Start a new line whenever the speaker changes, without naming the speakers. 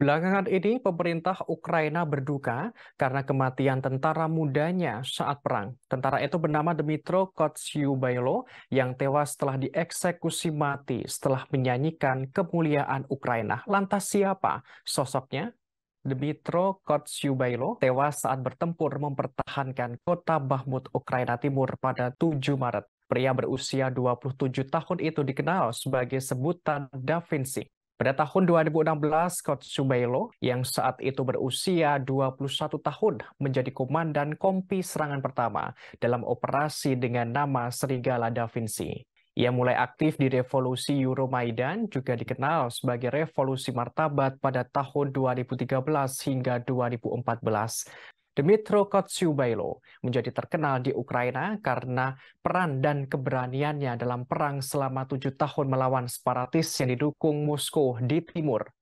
Belakangan ini, pemerintah Ukraina berduka karena kematian tentara mudanya saat perang. Tentara itu bernama Dmitro Kotsiubailo yang tewas setelah dieksekusi mati setelah menyanyikan kemuliaan Ukraina. Lantas siapa sosoknya? Dmitro Kotsiubailo tewas saat bertempur mempertahankan kota Bahmut, Ukraina Timur pada 7 Maret. Pria berusia 27 tahun itu dikenal sebagai sebutan Da Vinci pada tahun 2016, Scott Subailo yang saat itu berusia 21 tahun menjadi komandan kompi serangan pertama dalam operasi dengan nama Serigala Da Vinci. Ia mulai aktif di revolusi Euromaidan, juga dikenal sebagai revolusi martabat pada tahun 2013 hingga 2014. Dmitro Kotsubailo menjadi terkenal di Ukraina karena peran dan keberaniannya dalam perang selama tujuh tahun melawan separatis yang didukung Moskow di timur